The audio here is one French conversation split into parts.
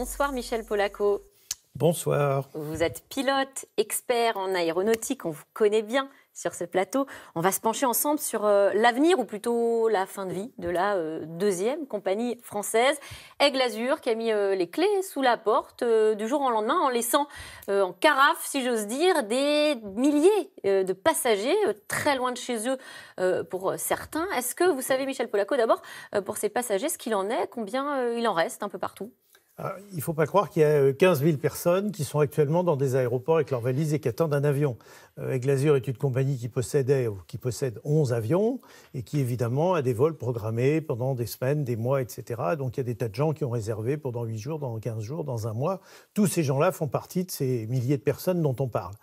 Bonsoir Michel Polaco. Bonsoir. Vous êtes pilote, expert en aéronautique, on vous connaît bien sur ce plateau. On va se pencher ensemble sur euh, l'avenir, ou plutôt la fin de vie, de la euh, deuxième compagnie française, Aigle Azur, qui a mis euh, les clés sous la porte du jour au lendemain, en laissant en carafe, si j'ose dire, des milliers de passagers très loin de chez eux pour certains. Est-ce que vous savez, Michel Polaco, d'abord, pour ces passagers, ce qu'il en est, combien il en reste un peu partout ah, il ne faut pas croire qu'il y a 15 euh, 000 personnes qui sont actuellement dans des aéroports avec leurs valises et qui attendent un avion. Euh, avec est une compagnie qui possédait qui possède 11 avions et qui évidemment a des vols programmés pendant des semaines, des mois, etc. Donc il y a des tas de gens qui ont réservé pendant 8 jours, dans 15 jours, dans un mois. Tous ces gens-là font partie de ces milliers de personnes dont on parle.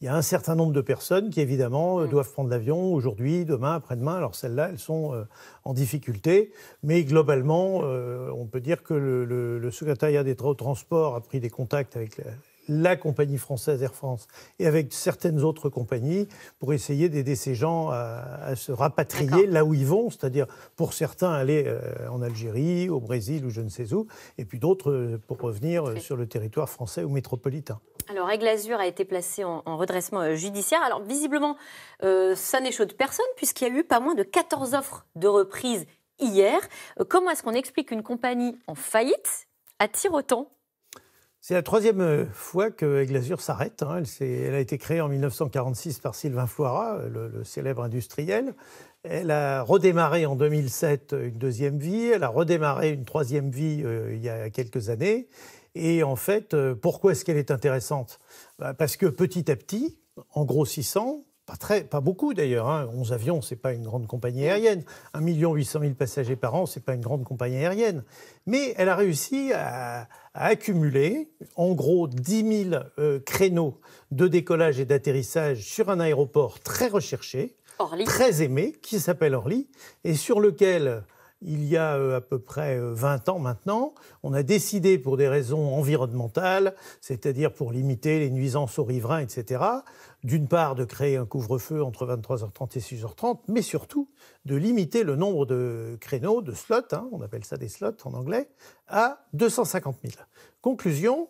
Il y a un certain nombre de personnes qui évidemment euh, mm. doivent prendre l'avion aujourd'hui, demain, après-demain. Alors celles-là, elles sont euh, en difficulté. Mais globalement, on peut dire que le, secrétariat des transports a pris des contacts avec la compagnie française Air France et avec certaines autres compagnies pour essayer d'aider ces gens à, se rapatrier là où ils vont, c'est-à-dire pour certains aller euh, en Algérie, au Brésil ou je ne sais où, et puis d'autres euh, pour revenir euh, sur le territoire français ou métropolitain. Alors, Aigle Azur a été placé en, redressement judiciaire. Alors, visiblement, ça n'échauffe personne puisqu'il y a eu pas moins de 14 offres de reprise hier. comment est-ce qu'on explique qu'une compagnie en faillite attire autant c'est la troisième euh, fois que Aiglazur s'arrête. Hein. Elle, a été créée en 1946 par Sylvain Floira, euh, le, célèbre industriel. Elle a redémarré en 2007 euh, une deuxième vie. Elle a redémarré une troisième vie il y a quelques années. Et en fait, pourquoi est-ce qu'elle est intéressante bah, Parce que petit à petit, en grossissant, pas, très, pas beaucoup d'ailleurs. 11 hein. avions, ce n'est pas une grande compagnie aérienne. 1 800 000 passagers par an, ce n'est pas une grande compagnie aérienne. Mais elle a réussi à, accumuler en gros 10 000 euh, créneaux de décollage et d'atterrissage sur un aéroport très recherché, très aimé, qui s'appelle Orly, et sur lequel il y a euh, à peu près 20 euh, ans maintenant, on a décidé pour des raisons environnementales, c'est-à-dire pour limiter les nuisances aux riverains, etc., d'une part de créer un couvre-feu entre 23h30 et 6h30, mais surtout de limiter le nombre de créneaux, de slots, hein, on appelle ça des slots en anglais, à 250 000. Conclusion,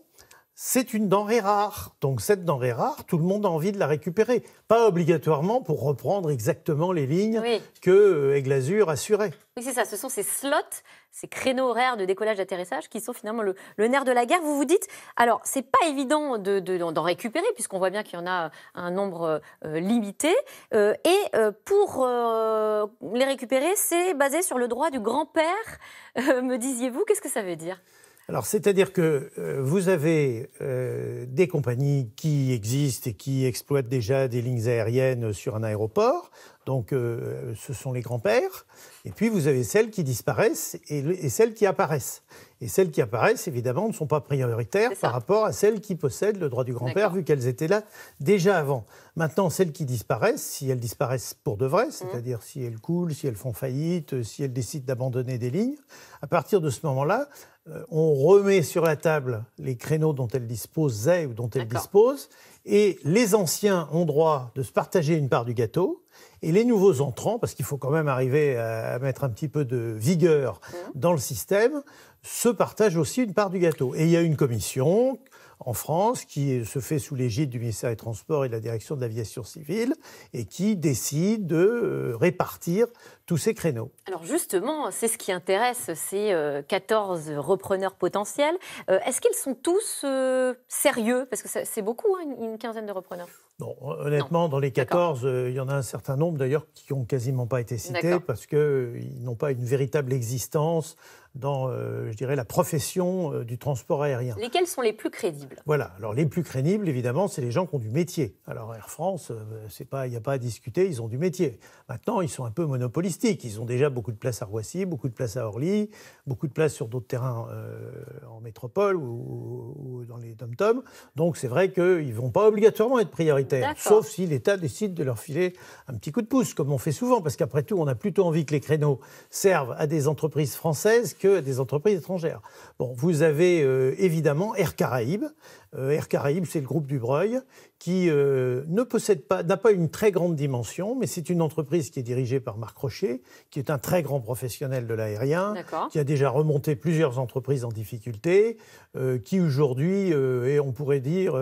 c'est une denrée rare. Donc cette denrée rare, tout le monde a envie de la récupérer. Pas obligatoirement pour reprendre exactement les lignes que que euh, Eglazur assurait. Oui, c'est ça. Ce sont ces slots, ces créneaux horaires de décollage d'atterrissage qui sont finalement le, nerf de la guerre. Vous vous dites, alors c'est pas évident d'en récupérer puisqu'on voit bien qu'il y en a euh, un nombre euh, limité. et pour les récupérer, c'est basé sur le droit du grand-père, me disiez-vous. Qu'est-ce que ça veut dire alors, c'est-à-dire que euh, vous avez euh, des compagnies qui existent et qui exploitent déjà des lignes aériennes sur un aéroport. Donc, euh, ce sont les grands-pères. Et puis, vous avez celles qui disparaissent et, celles qui apparaissent. Et celles qui apparaissent, évidemment, ne sont pas prioritaires par rapport à celles qui possèdent le droit du grand-père, vu qu'elles étaient là déjà avant. Maintenant, celles qui disparaissent, si elles disparaissent pour de vrai, mhm. c'est-à-dire si elles coulent, si elles font faillite, si elles décident d'abandonner des lignes, à partir de ce moment-là, euh, on remet sur la table les créneaux dont elles disposaient ou dont elles disposent et les anciens ont droit de se partager une part du gâteau. Et les nouveaux entrants, parce qu'il faut quand même arriver à mettre un petit peu de vigueur mmh. dans le système, se partagent aussi une part du gâteau. Et il y a une commission en France, qui se fait sous l'égide du ministère des Transports et de la direction de l'aviation civile, et qui décide de euh, répartir tous ces créneaux. Alors justement, c'est ce qui intéresse ces 14 euh, repreneurs potentiels. Euh, est-ce qu'ils sont tous sérieux Parce que c'est beaucoup, hein, une quinzaine de repreneurs. Non, honnêtement, dans les 14, il y en a un certain nombre d'ailleurs qui n'ont quasiment pas été cités parce qu'ils n'ont pas une véritable existence dans, euh, je dirais, la profession euh, du transport aérien. Lesquels sont les plus crédibles Voilà. Alors les plus crédibles, évidemment, c'est les gens qui ont du métier. Alors Air France, euh, c'est pas, il n'y a pas à discuter, ils ont du métier. Maintenant, ils sont un peu monopolistiques. Ils ont déjà beaucoup de place à Roissy, beaucoup de place à Orly, beaucoup de places sur d'autres terrains en métropole ou, dans les dom-toms. Donc c'est vrai qu'ils vont pas obligatoirement être prioritaires, sauf si l'État décide de leur filer un petit coup de pouce, comme on fait souvent, parce qu'après tout, on a plutôt envie que les créneaux servent à des entreprises françaises à des entreprises étrangères. Bon, vous avez euh, évidemment Air Caraïbes, euh, Air Caraïbes, c'est le groupe Dubreuil qui euh, ne possède pas, n'a pas une très grande dimension, mais c'est une entreprise qui est dirigée par Marc Rocher, qui est un très grand professionnel de l'aérien, qui a déjà remonté plusieurs entreprises en difficulté, euh, qui aujourd'hui est, on pourrait dire,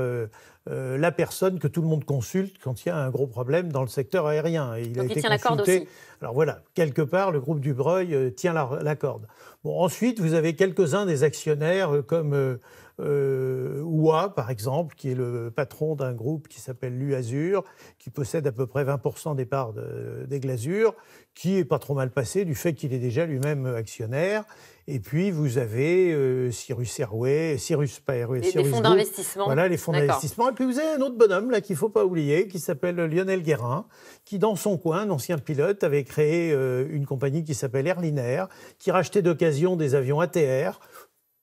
la personne que tout le monde consulte quand il y a un gros problème dans le secteur aérien. il a été tient consulté. Alors voilà, quelque part, le groupe Dubreuil tient la, corde. Bon, ensuite, vous avez quelques-uns des actionnaires comme euh, Oua, par exemple, qui est le patron d'un groupe qui s'appelle l'UAzur, qui possède à peu près 20% des parts des Glazures, qui est pas trop mal passé du fait qu'il est déjà lui-même actionnaire. Et puis, vous avez euh, Cyrus Airway, Cyrus, pas les, Cyrus les fonds d'investissement. Voilà, les fonds d'investissement. Et puis, vous avez un autre bonhomme, là, qu'il ne faut pas oublier, qui s'appelle Lionel Guérin, qui, dans son coin, un ancien pilote, avait créé euh, une compagnie qui s'appelle Airliner qui rachetait d'occasion des avions ATR,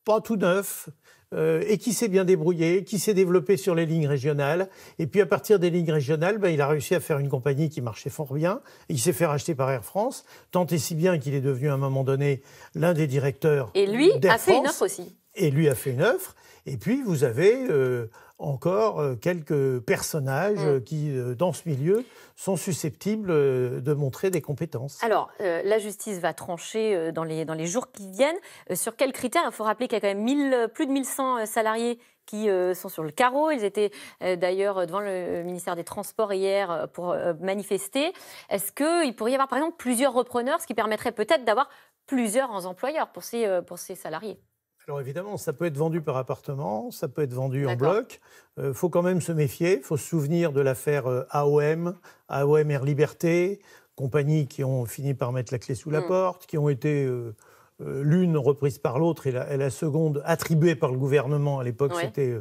pas tout neufs, euh, et qui s'est bien débrouillé, qui s'est développé sur les lignes régionales. Et puis à partir des lignes régionales, ben, il a réussi à faire une compagnie qui marchait fort bien. Il s'est fait racheter par Air France, tant et si bien qu'il est devenu à un moment donné l'un des directeurs. Et lui a fait une offre aussi. Et lui a fait une offre. Et puis vous avez euh, encore euh, quelques personnages mm. qui, euh, dans ce milieu, sont susceptibles euh, de montrer des compétences. Alors, la justice va trancher dans les, dans les jours qui viennent. sur quels critères Il faut rappeler qu'il y a quand même plus de 1100 salariés qui sont sur le carreau. Ils étaient d'ailleurs devant le ministère des Transports hier pour manifester. Est-ce qu'il pourrait y avoir, par exemple, plusieurs repreneurs, ce qui permettrait peut-être d'avoir plusieurs employeurs pour ces, pour ces salariés alors évidemment, ça peut être vendu par appartement, ça peut être vendu en bloc. Il euh, faut quand même se méfier, il faut se souvenir de l'affaire euh, AOM, AOM Air Liberté, compagnie qui ont fini par mettre la clé sous la hmm. porte, qui ont été euh, l'une reprise par l'autre et la, seconde attribuée par le gouvernement. À l'époque, c'était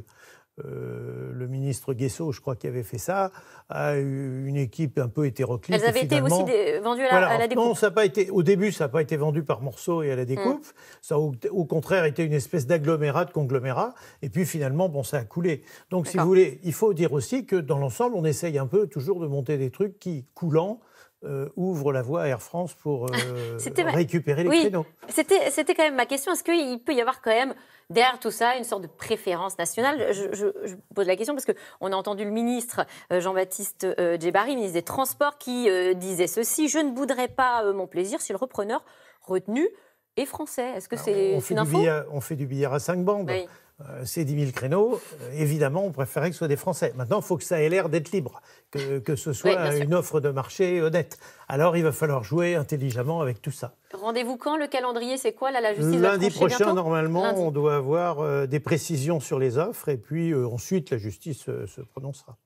euh, le ministre Guesso, je crois, qui avait fait ça, a eu une équipe un peu hétéroclite. Elles avaient été aussi vendues à, la découpe. Non, ça pas été, au début, ça n'a pas été vendu par morceaux et à la découpe. Mm. Ça au, contraire était une espèce d'agglomérat, de conglomérat. Et puis finalement, bon, ça a coulé. Donc, si vous voulez, il faut dire aussi que dans l'ensemble, on essaye un peu toujours de monter des trucs qui, coulant, euh, ouvre la voie à Air France pour euh, récupérer les créneaux. C'était, c'était quand même ma question. Est-ce qu'il peut y avoir quand même derrière tout ça une sorte de préférence nationale je, pose la question parce qu'on a entendu le ministre euh, Jean-Baptiste Djebari, ministre des Transports, qui disait ceci Je ne voudrais pas mon plaisir si le repreneur retenu est français. Est-ce que c'est une info On fait du billard à cinq bandes. Euh, ces 10 000 créneaux, euh, évidemment, on préférait que ce soit des Français. Maintenant, il faut que ça ait l'air d'être libre, que, ce soit une offre de marché honnête. Alors, il va falloir jouer intelligemment avec tout ça. Rendez-vous quand Le calendrier, c'est quoi là, la justice Lundi prochain, normalement, on doit avoir euh, des précisions sur les offres et puis ensuite, la justice se prononcera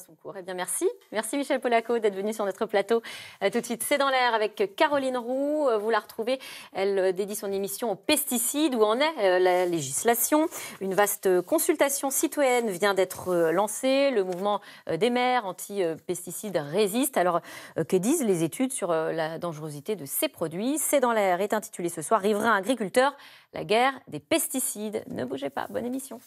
son cours. Et eh bien, merci. Merci Michel Polaco d'être venu sur notre plateau. Euh, tout de suite, c'est dans l'air avec Caroline Roux. Euh, vous la retrouvez. Elle euh, dédie son émission aux pesticides, où en est la législation. Une vaste consultation citoyenne vient d'être lancée. Le mouvement des maires anti-pesticides résiste. Alors, que disent les études sur la dangerosité de ces produits C'est dans l'air est intitulé ce soir Riverains agriculteur, la guerre des pesticides. Ne bougez pas. Bonne émission.